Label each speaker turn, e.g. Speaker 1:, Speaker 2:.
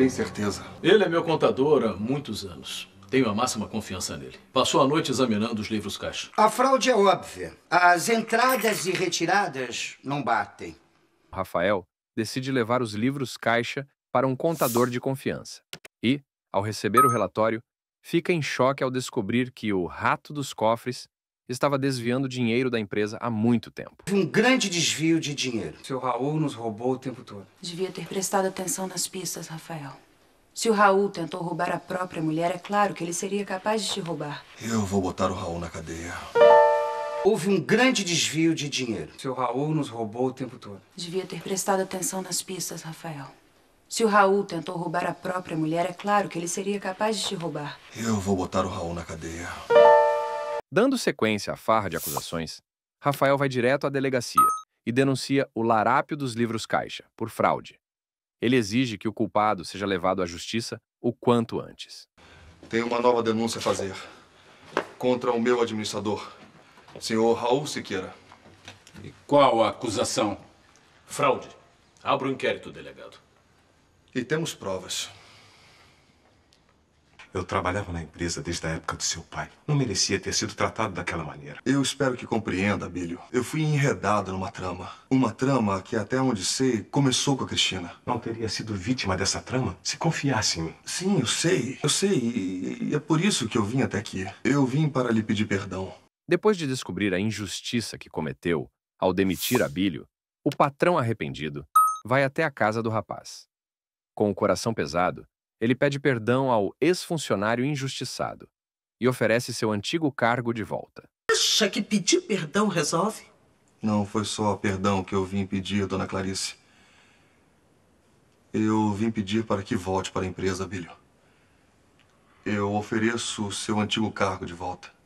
Speaker 1: tem certeza? Ele é meu contador há muitos anos. Tenho a máxima confiança nele. Passou a noite examinando os livros caixa.
Speaker 2: A fraude é óbvia. As entradas e retiradas não batem.
Speaker 1: Rafael decide levar os livros caixa para um contador de confiança. E, ao receber o relatório, fica em choque ao descobrir que o rato dos cofres estava desviando dinheiro da empresa há muito tempo. Um grande desvio de dinheiro. Seu Raul nos roubou
Speaker 3: o tempo todo.
Speaker 2: Devia ter prestado atenção nas pistas, Rafael. Se o Raul tentou roubar a própria mulher, é claro que ele seria capaz de te roubar.
Speaker 3: Eu vou botar o Raul na cadeia. Houve um grande desvio de dinheiro. Seu Raul nos roubou o tempo todo.
Speaker 2: Devia ter prestado atenção nas pistas, Rafael. Se o Raul tentou roubar a própria mulher, é claro que ele seria capaz de te roubar.
Speaker 1: Eu vou botar o Raul na cadeia. Dando sequência à farra de acusações, Rafael vai direto à delegacia e denuncia o larápio dos livros caixa por fraude. Ele exige que o culpado seja levado à justiça o quanto antes. Tenho uma nova denúncia a fazer
Speaker 3: contra o meu administrador, senhor Raul Siqueira. E qual a
Speaker 2: acusação? Fraude. Abra o um inquérito, delegado.
Speaker 3: E temos provas. Eu trabalhava na empresa desde a época do seu pai. Não merecia ter sido tratado daquela maneira. Eu espero que compreenda, Bílio. Eu fui enredado numa trama. Uma trama que, até onde sei, começou com a Cristina. Não teria sido vítima dessa trama se confiasse em mim. Sim, eu sei. Eu sei. E é por isso que eu vim até aqui.
Speaker 1: Eu vim para lhe pedir perdão. Depois de descobrir a injustiça que cometeu ao demitir Abílio, o patrão arrependido vai até a casa do rapaz. Com o coração pesado, ele pede perdão ao ex-funcionário injustiçado e oferece seu antigo cargo de volta.
Speaker 3: Acha que pedir perdão
Speaker 1: resolve? Não foi só
Speaker 3: perdão que eu vim pedir, dona Clarice. Eu vim pedir para que volte para a empresa, Bilho. Eu ofereço o seu antigo cargo de volta.